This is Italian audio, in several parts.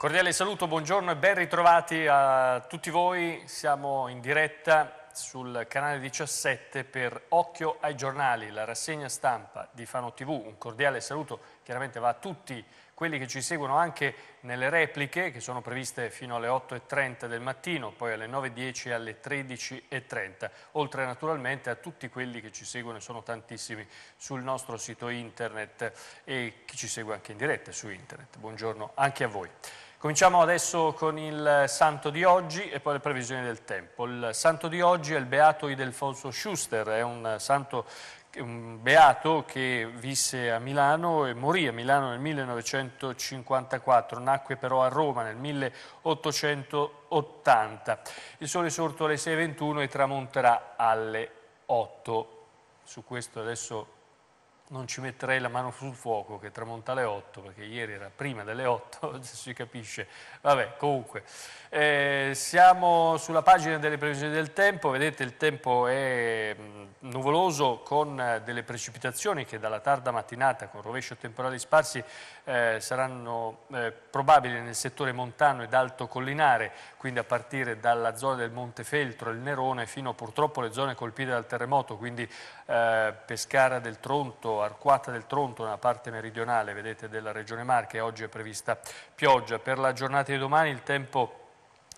cordiale saluto, buongiorno e ben ritrovati a tutti voi. Siamo in diretta sul canale 17 per Occhio ai giornali, la rassegna stampa di Fano TV. Un cordiale saluto chiaramente va a tutti quelli che ci seguono anche nelle repliche che sono previste fino alle 8.30 del mattino, poi alle 9.10 e alle 13.30, oltre naturalmente a tutti quelli che ci seguono, e sono tantissimi, sul nostro sito internet e chi ci segue anche in diretta su internet. Buongiorno anche a voi. Cominciamo adesso con il santo di oggi e poi le previsioni del tempo. Il santo di oggi è il beato Idelfonso Schuster, è un santo un beato che visse a Milano e morì a Milano nel 1954, nacque però a Roma nel 1880. Il sole è sorto alle 6.21 e tramonterà alle 8. Su questo adesso non ci metterei la mano sul fuoco che tramonta alle 8 perché ieri era prima delle 8 si capisce vabbè comunque eh, siamo sulla pagina delle previsioni del tempo vedete il tempo è mm, nuvoloso con eh, delle precipitazioni che dalla tarda mattinata con rovescio temporale sparsi eh, saranno eh, probabili nel settore montano ed alto collinare quindi a partire dalla zona del Monte Feltro il Nerone fino purtroppo alle zone colpite dal terremoto quindi eh, Pescara del Tronto arcuata del Tronto nella parte meridionale vedete, della Regione Marche, oggi è prevista pioggia. Per la giornata di domani il tempo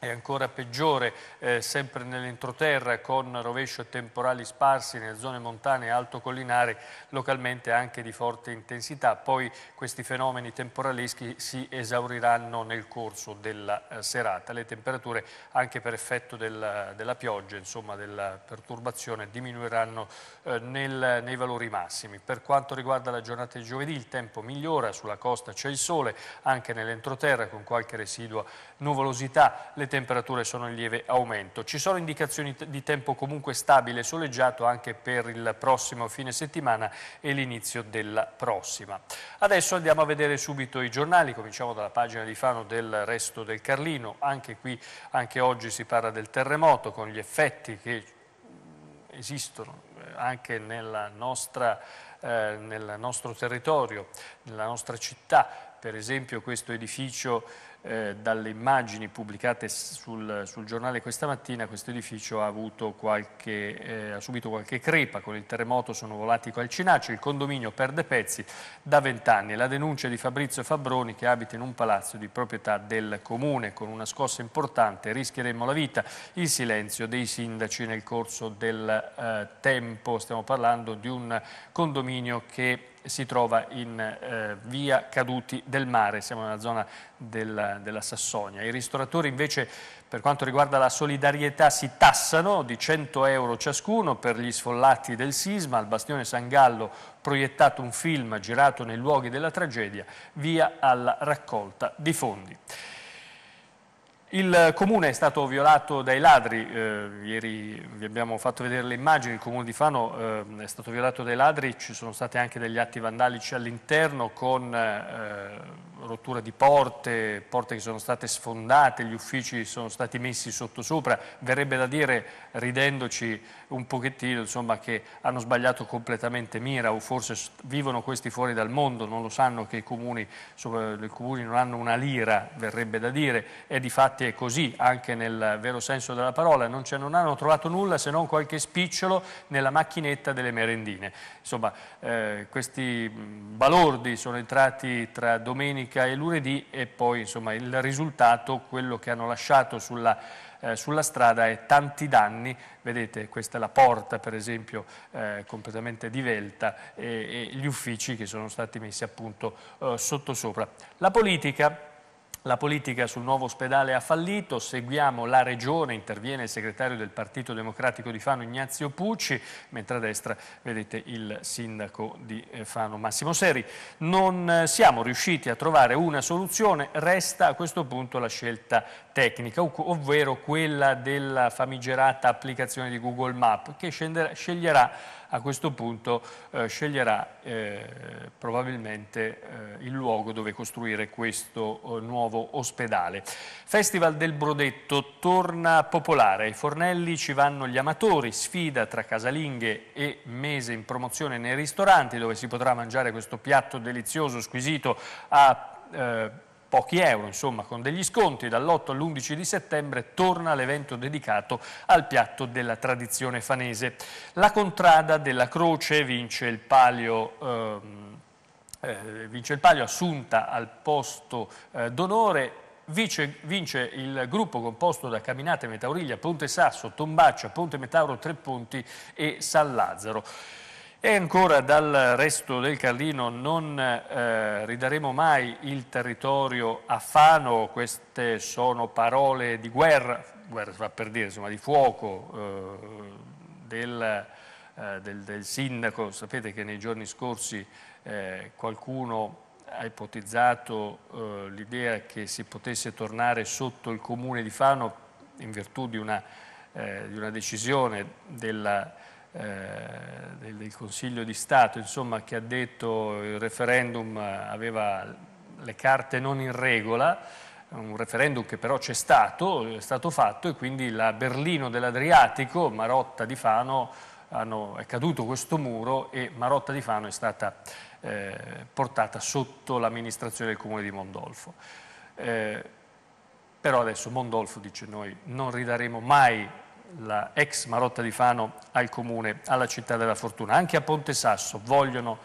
è ancora peggiore eh, sempre nell'entroterra con rovescio e temporali sparsi nelle zone montane e alto collinare localmente anche di forte intensità. Poi questi fenomeni temporaleschi si esauriranno nel corso della eh, serata. Le temperature anche per effetto del, della pioggia, insomma della perturbazione diminuiranno eh, nel, nei valori massimi. Per quanto riguarda la giornata di giovedì il tempo migliora, sulla costa c'è il sole, anche nell'entroterra con qualche residua nuvolosità. Le temperature sono in lieve aumento. Ci sono indicazioni di tempo comunque stabile e soleggiato anche per il prossimo fine settimana e l'inizio della prossima. Adesso andiamo a vedere subito i giornali, cominciamo dalla pagina di Fano del Resto del Carlino, anche qui anche oggi si parla del terremoto con gli effetti che mm, esistono eh, anche nella nostra, eh, nel nostro territorio, nella nostra città, per esempio questo edificio eh, dalle immagini pubblicate sul, sul, giornale questa mattina questo edificio ha, qualche, eh, ha, subito qualche crepa, con il terremoto sono volati calcinacci, il condominio perde pezzi da vent'anni. La denuncia di Fabrizio Fabroni che abita in un palazzo di proprietà del comune con una scossa importante rischieremmo la vita, il silenzio dei sindaci nel corso del eh, tempo, stiamo parlando di un condominio che si trova in eh, via Caduti del Mare, siamo nella zona della, della Sassonia. I ristoratori invece per quanto riguarda la solidarietà si tassano di 100 euro ciascuno per gli sfollati del sisma, al bastione San Gallo proiettato un film girato nei luoghi della tragedia, via alla raccolta di fondi. Il comune è stato violato dai ladri, eh, ieri vi abbiamo fatto vedere le immagini, il comune di Fano eh, è stato violato dai ladri, ci sono stati anche degli atti vandalici all'interno con eh, rottura di porte, porte che sono state sfondate, gli uffici sono stati messi sottosopra, verrebbe da dire ridendoci un pochettino insomma, che hanno sbagliato completamente mira o forse vivono questi fuori dal mondo, non lo sanno che i comuni, i comuni non hanno una lira, verrebbe da dire, è di fatto sfumate e così anche nel vero senso della parola, non, non, hanno trovato nulla se non qualche spicciolo nella macchinetta delle merendine. Insomma, eh, questi balordi sono entrati tra domenica e lunedì e poi insomma, il risultato, quello che hanno lasciato sulla eh, sulla strada è tanti danni, vedete questa è la porta per esempio eh, completamente divelta e, e, gli uffici che sono stati messi appunto eh, sottosopra. La politica la politica sul nuovo ospedale ha fallito, seguiamo la regione, interviene il segretario del Partito Democratico di Fano Ignazio Pucci, mentre a destra vedete il sindaco di eh, Fano Massimo Seri. Non eh, siamo riusciti a trovare una soluzione, resta a questo punto la scelta tecnica, ovvero quella della famigerata applicazione di Google Map che sceglierà a questo punto eh, sceglierà eh, probabilmente eh, il luogo dove costruire questo eh, nuovo ospedale. Festival del Brodetto torna popolare, ai fornelli ci vanno gli amatori, sfida tra casalinghe e mese in promozione nei ristoranti dove si potrà mangiare questo piatto delizioso, squisito a eh, pochi euro, insomma, con degli sconti dall'8 all'11 di settembre torna l'evento dedicato al piatto della tradizione fanese. La contrada della croce vince il palio... Ehm, eh, vince il palio assunta al posto eh, d'onore Vice, vince il gruppo composto da Caminate, Metauriglia, Ponte Sasso, Tombaccia, Ponte Metauro, Tre Ponti e San Lazzaro. E ancora dal resto del Carlino non eh, ridaremo mai il territorio a Fano, queste sono parole di guerra, guerra si fa per dire, insomma di fuoco eh, del, eh, del, del, sindaco. Sapete che nei giorni scorsi eh, qualcuno ha ipotizzato eh, l'idea che si potesse tornare sotto il comune di Fano in virtù di una, eh, di una decisione della eh, del, del Consiglio di Stato, insomma, che ha detto che il referendum aveva le carte non in regola, un referendum che però c'è stato, è stato fatto e quindi la Berlino dell'Adriatico, Marotta di Fano, hanno, è caduto questo muro e Marotta di Fano è stata eh, portata sotto l'amministrazione del comune di Mondolfo. Eh, però adesso Mondolfo dice noi non ridaremo mai la ex Marotta di Fano al comune, alla città della fortuna. Anche a Ponte Sasso vogliono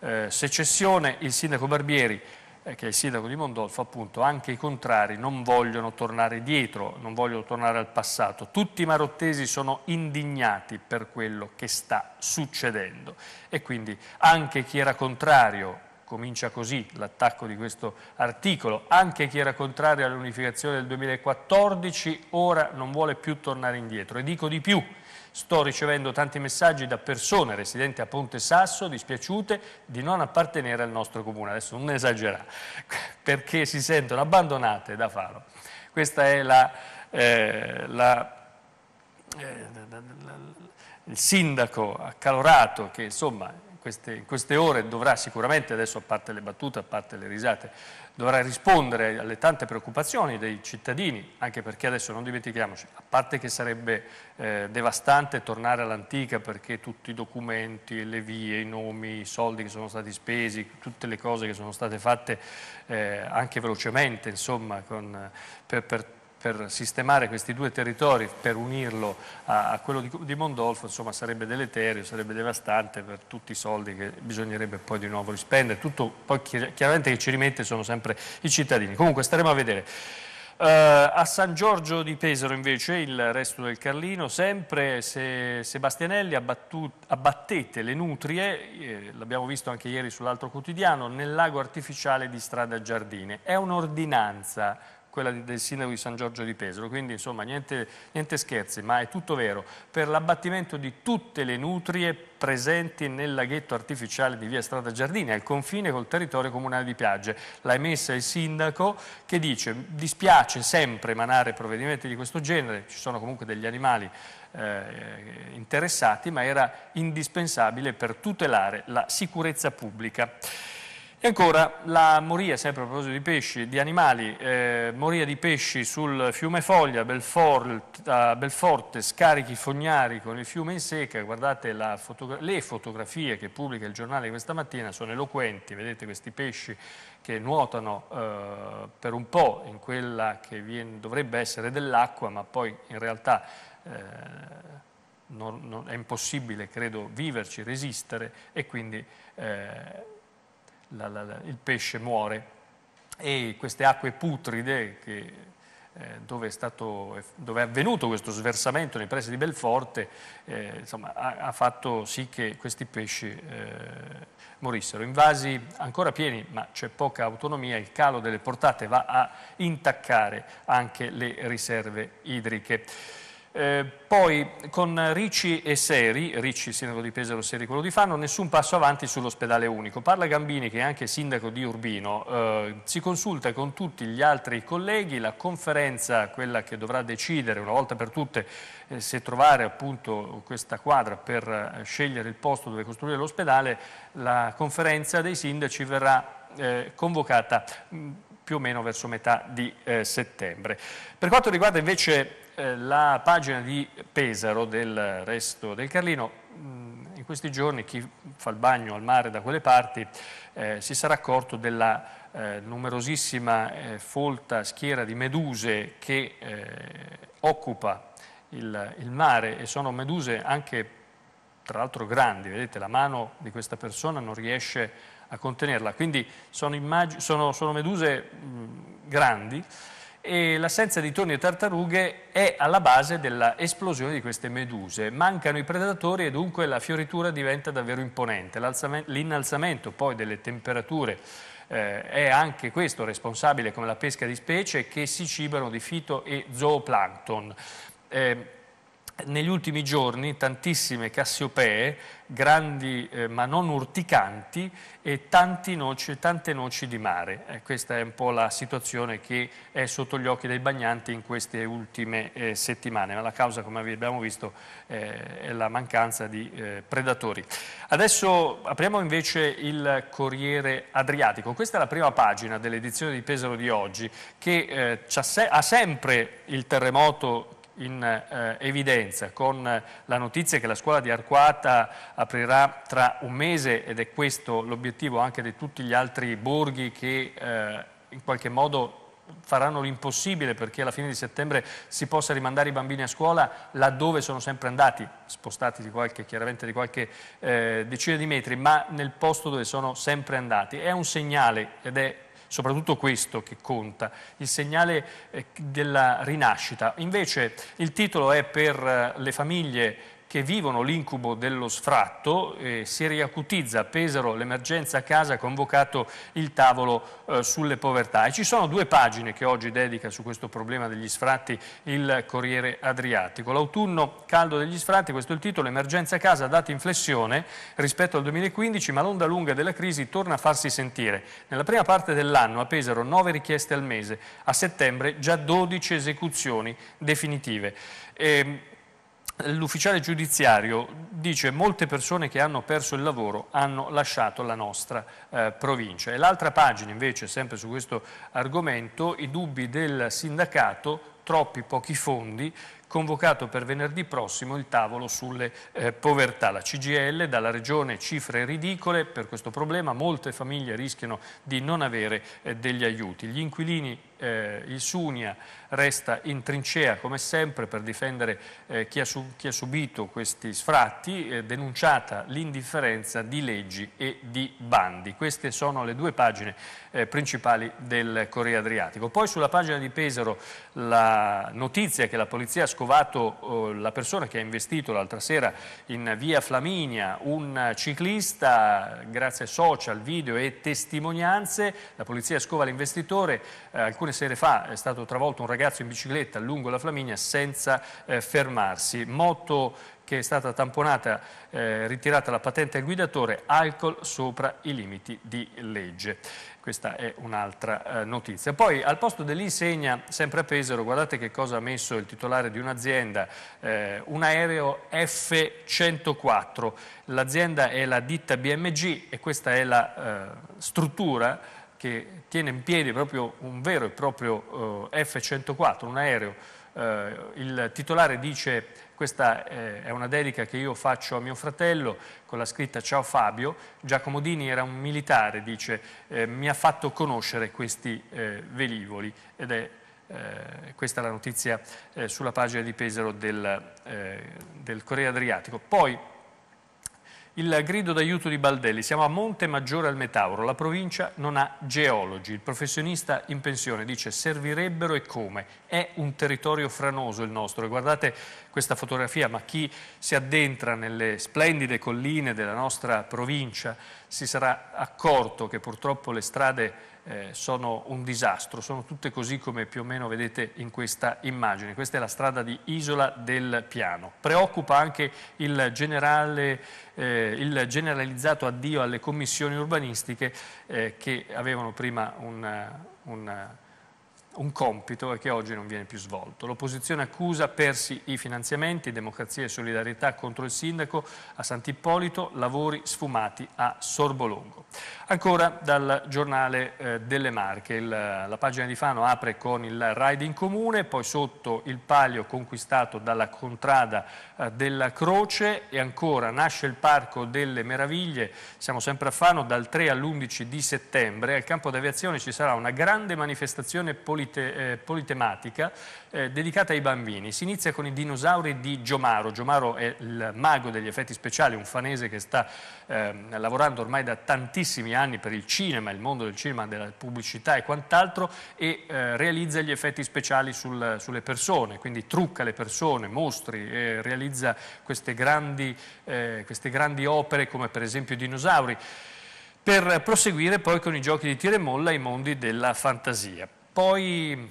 eh, secessione, il sindaco Barbieri eh, che è il sindaco di Mondolfo, appunto, anche i contrari non vogliono tornare dietro, non vogliono tornare al passato. Tutti i marottesi sono indignati per quello che sta succedendo e quindi anche chi era contrario comincia così l'attacco di questo articolo, anche chi era contrario all'unificazione del 2014 ora non vuole più tornare indietro e dico di più, sto ricevendo tanti messaggi da persone residenti a Ponte Sasso dispiaciute di non appartenere al nostro comune, adesso non esagerare, perché si sentono abbandonate da Faro. Questa è la, eh, la eh, il sindaco accalorato che insomma queste, in queste ore dovrà sicuramente, adesso a parte le battute, a parte le risate, dovrà rispondere alle tante preoccupazioni dei cittadini, anche perché adesso non dimentichiamoci, a parte che sarebbe eh, devastante tornare all'antica perché tutti i documenti, le vie, i nomi, i soldi che sono stati spesi, tutte le cose che sono state fatte eh, anche velocemente, insomma, con, per, per per sistemare questi due territori, per unirlo a, a quello di, di, Mondolfo, insomma sarebbe deleterio, sarebbe devastante per tutti i soldi che bisognerebbe poi di nuovo rispendere. Tutto poi chiaramente che ci rimette sono sempre i cittadini. Comunque staremo a vedere. Uh, a San Giorgio di Pesaro invece il resto del Carlino, sempre se Sebastianelli abbattete le nutrie, eh, l'abbiamo visto anche ieri sull'altro quotidiano, nel lago artificiale di Strada Giardine. È un'ordinanza quella del sindaco di San Giorgio di Pesaro, quindi insomma niente, niente scherzi, ma è tutto vero, per l'abbattimento di tutte le nutrie presenti nel laghetto artificiale di via Strada Giardini, al confine col territorio comunale di Piagge. L'ha emessa il sindaco che dice dispiace sempre emanare provvedimenti di questo genere, ci sono comunque degli animali eh, interessati, ma era indispensabile per tutelare la sicurezza pubblica. E ancora la moria, sempre a proposito di pesci, di animali, eh, moria di pesci sul fiume Foglia, Belfort, eh, Belforte, scarichi fognari con il fiume in secca, guardate fotogra le fotografie che pubblica il giornale questa mattina, sono eloquenti, vedete questi pesci che nuotano eh, per un po' in quella che viene, dovrebbe essere dell'acqua, ma poi in realtà eh, non, non, è impossibile, credo, viverci, resistere e quindi eh, la, la, il pesce muore e queste acque putride che, eh, dove, è stato, dove, è avvenuto questo sversamento nei pressi di Belforte eh, insomma, ha, ha, fatto sì che questi pesci eh, morissero. In vasi ancora pieni, ma c'è poca autonomia, il calo delle portate va a intaccare anche le riserve idriche. Eh, poi con Ricci e Seri, Ricci sindaco di Pesaro, Seri quello di Fanno, nessun passo avanti sull'ospedale unico. Parla Gambini che è anche sindaco di Urbino, eh, si consulta con tutti gli altri colleghi, la conferenza, quella che dovrà decidere una volta per tutte eh, se trovare appunto questa quadra per eh, scegliere il posto dove costruire l'ospedale, la conferenza dei sindaci verrà eh, convocata mh, mm, più o meno verso metà di eh, settembre. Per quanto riguarda invece eh, la pagina di Pesaro del resto del Carlino, mm, in questi giorni chi fa il bagno al mare da quelle parti eh, si sarà accorto della eh, numerosissima eh, folta schiera di meduse che occupa il, il mare e sono meduse anche tra l'altro grandi, vedete la mano di questa persona non riesce a contenerla, quindi sono, sono, sono meduse mh, mm, grandi e l'assenza di torni e tartarughe è alla base dell'esplosione di queste meduse. Mancano i predatori e dunque la fioritura diventa davvero imponente. L'innalzamento poi delle temperature eh, è anche questo responsabile come la pesca di specie che si cibano di fito e zooplancton. Eh, negli ultimi giorni tantissime cassiopee, grandi eh, ma non urticanti, e noci, tante noci di mare. Eh, questa è un po' la situazione che è sotto gli occhi dei bagnanti in queste ultime eh, settimane, ma la causa, come abbiamo visto, eh, è la mancanza di eh, predatori. Adesso apriamo invece il Corriere Adriatico. Questa è la prima pagina dell'edizione di Pesaro di oggi, che eh, ha sempre il terremoto in eh, evidenza con la notizia che la scuola di Arquata aprirà tra un mese ed è questo l'obiettivo anche di tutti gli altri borghi che eh, in qualche modo faranno l'impossibile perché alla fine di settembre si possa rimandare i bambini a scuola laddove sono sempre andati, spostati di qualche, chiaramente di qualche eh, decina di metri, ma nel posto dove sono sempre andati. È un segnale ed è soprattutto questo che conta, il segnale eh, della rinascita. Invece il titolo è per eh, le famiglie che vivono l'incubo dello sfratto, eh, si riacutizza a Pesaro l'emergenza a casa, ha convocato il tavolo eh, sulle povertà. E ci sono due pagine che oggi dedica su questo problema degli sfratti il Corriere Adriatico. L'autunno caldo degli sfratti, questo è il titolo, emergenza a casa data inflessione rispetto al 2015, ma l'onda lunga della crisi torna a farsi sentire. Nella prima parte dell'anno a Pesaro 9 richieste al mese, a settembre già 12 esecuzioni definitive. E, ehm, l'ufficiale giudiziario dice molte persone che hanno perso il lavoro hanno lasciato la nostra eh, provincia. E l'altra pagina invece, sempre su questo argomento, i dubbi del sindacato, troppi pochi fondi, convocato per venerdì prossimo il tavolo sulle eh, povertà. La CGL dalla regione cifre ridicole per questo problema, molte famiglie rischiano di non avere eh, degli aiuti. Gli inquilini, eh, il Sunia resta in trincea come sempre per difendere eh, chi ha, su, chi, ha subito questi sfratti, eh, denunciata l'indifferenza di leggi e di bandi. Queste sono le due pagine eh, principali del Corriere Adriatico. Poi sulla pagina di Pesaro la notizia che la polizia ha scoperto scovato eh, la persona che ha investito l'altra sera in via Flaminia, un ciclista, grazie a social, video e testimonianze, la polizia scova l'investitore, eh, alcune sere fa è stato travolto un ragazzo in bicicletta lungo la Flaminia senza eh, fermarsi, moto che è stata tamponata, eh, ritirata la patente al guidatore, alcol sopra i limiti di legge. Questa è un'altra eh, notizia. Poi al posto dell'insegna, sempre a Pesaro, guardate che cosa ha messo il titolare di un'azienda, eh, un aereo F-104. L'azienda è la ditta BMG e questa è la eh, struttura che tiene in piedi proprio un vero e proprio eh, F-104, un aereo. Eh, il titolare dice questa eh, è una dedica che io faccio a mio fratello con la scritta Ciao Fabio. Giacomo Dini era un militare, dice, eh, mi ha fatto conoscere questi eh, velivoli ed è eh, questa è la notizia eh, sulla pagina di Pesaro del, eh, del Corriere Adriatico. Poi il grido d'aiuto di Baldelli, siamo a Monte Maggiore al Metauro, la provincia non ha geologi, il professionista in pensione dice servirebbero e come, è un territorio franoso il nostro e guardate questa fotografia, ma chi si addentra nelle splendide colline della nostra provincia si sarà accorto che purtroppo le strade eh, sono un disastro, sono tutte così come più o meno vedete in questa immagine. Questa è la strada di Isola del Piano. Preoccupa anche il, generale, eh, il generalizzato addio alle commissioni urbanistiche eh, che avevano prima un, un un compito e che oggi non viene più svolto. L'opposizione accusa persi i finanziamenti, democrazia e solidarietà contro il sindaco a Sant'Ippolito, lavori sfumati a Sorbolongo. Ancora dal giornale eh, delle Marche, il, eh, la pagina di Fano apre con il raid in comune, poi sotto il palio conquistato dalla contrada eh, della Croce e ancora nasce il Parco delle Meraviglie, siamo sempre a Fano dal 3 all'11 di settembre, al campo d'aviazione ci sarà una grande manifestazione politica polite, eh, politematica eh, dedicata ai bambini. Si inizia con i dinosauri di Giomaro. Giomaro è il mago degli effetti speciali, un fanese che sta ehm, lavorando ormai da tantissimi anni per il cinema, il mondo del cinema, della pubblicità e quant'altro e eh, realizza gli effetti speciali sul, sulle persone, quindi trucca le persone, mostri, realizza queste grandi, eh, queste grandi opere come per esempio i dinosauri per proseguire poi con i giochi di tira e molla ai mondi della fantasia. Poi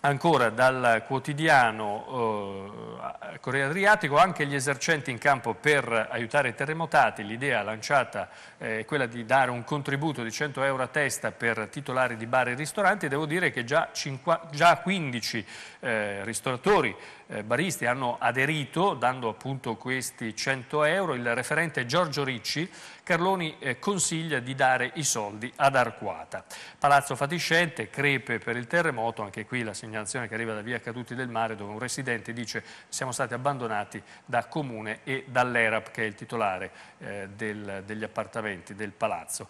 ancora dal quotidiano eh, Corriere Adriatico anche gli esercenti in campo per aiutare i terremotati, l'idea lanciata eh, è eh, quella di dare un contributo di 100 euro a testa per titolari di bar e ristoranti, devo dire che già, 5, già 15 eh, ristoratori eh, baristi hanno aderito dando appunto questi 100 euro, il referente Giorgio Ricci, Carloni eh, consiglia di dare i soldi ad Arquata. Palazzo fatiscente, crepe per il terremoto, anche qui la segnalazione che arriva da via Caduti del Mare dove un residente dice siamo stati abbandonati da Comune e dall'ERAP che è il titolare eh, del, degli appartamenti del palazzo.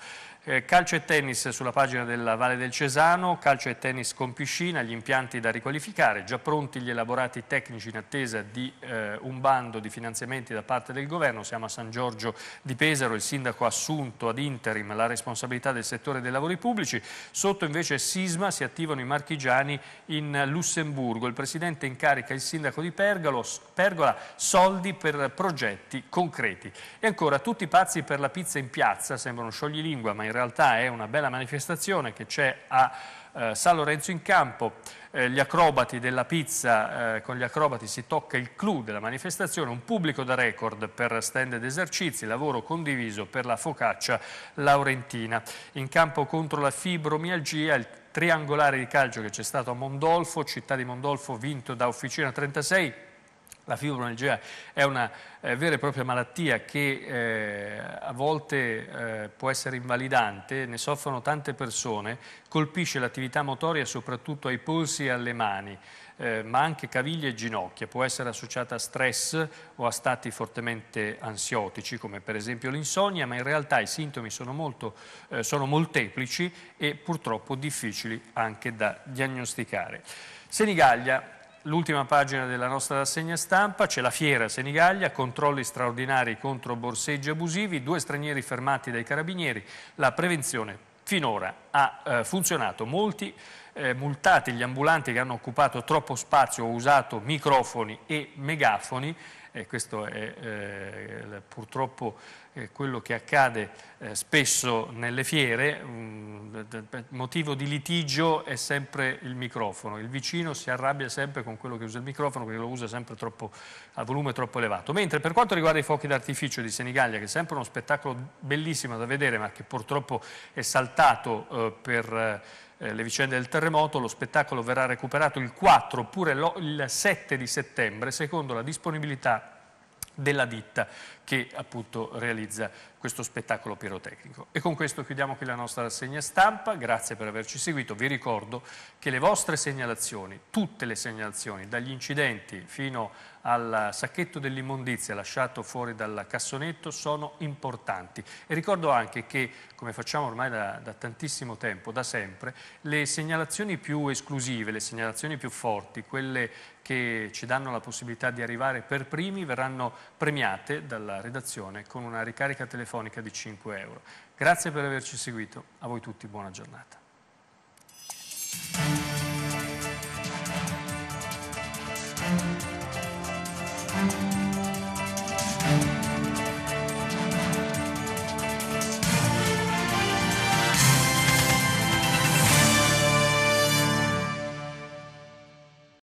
Eh, calcio e tennis sulla pagina della Valle del Cesano, calcio e tennis con piscina, gli impianti da riqualificare, già pronti gli elaborati tecnici in attesa di eh, un bando di finanziamenti da parte del governo. Siamo a San Giorgio di Pesaro, il sindaco ha assunto ad interim la responsabilità del settore dei lavori pubblici. Sotto invece sisma si attivano i marchigiani in Lussemburgo. Il presidente incarica il sindaco di Pergalo, Pergola soldi per progetti concreti. E ancora tutti pazzi per la pizza in piazza, sembrano scioglilingua ma in realtà realtà è una bella manifestazione che c'è a eh, San Lorenzo in Campo, eh, gli acrobati della pizza, eh, con gli acrobati si tocca il clou della manifestazione, un pubblico da record per stand ed esercizi, lavoro condiviso per la focaccia laurentina. In campo contro la fibromialgia il triangolare di calcio che c'è stato a Mondolfo, città di Mondolfo vinto da Officina 36, la fibromialgia è una eh, vera e propria malattia che eh, a volte eh, può essere invalidante, ne soffrono tante persone, colpisce l'attività motoria soprattutto ai polsi e alle mani, eh, ma anche caviglie e ginocchia, può essere associata a stress o a stati fortemente ansiotici come per esempio l'insonnia, ma in realtà i sintomi sono, molto, eh, sono molteplici e purtroppo difficili anche da diagnosticare. Senigallia l'ultima pagina della nostra rassegna stampa, c'è la fiera Senigallia, controlli straordinari contro borseggi abusivi, due stranieri fermati dai carabinieri, la prevenzione finora ha eh, funzionato, molti eh, multati gli ambulanti che hanno occupato troppo spazio o usato microfoni e megafoni, eh, questo è eh, purtroppo eh, quello che accade eh, spesso nelle fiere, mh, mm, motivo di litigio è sempre il microfono, il vicino si arrabbia sempre con quello che usa il microfono perché lo usa sempre troppo, a volume troppo elevato. Mentre per quanto riguarda i fuochi d'artificio di Senigallia, che è sempre uno spettacolo bellissimo da vedere ma che purtroppo è saltato eh, per eh, le vicende del terremoto, lo spettacolo verrà recuperato il 4 oppure il 7 di settembre secondo la disponibilità della ditta che appunto realizza questo spettacolo pirotecnico. E con questo chiudiamo qui la nostra rassegna stampa, grazie per averci seguito, vi ricordo che le vostre segnalazioni, tutte le segnalazioni, dagli incidenti fino al sacchetto dell'immondizia lasciato fuori dal cassonetto sono importanti e ricordo anche che, come facciamo ormai da, da tantissimo tempo, da sempre, le segnalazioni più esclusive, le segnalazioni più forti, quelle che ci danno la possibilità di arrivare per primi verranno premiate dalla redazione con una ricarica telefonica telefonica di 5 euro. Grazie per averci seguito, a voi tutti buona giornata.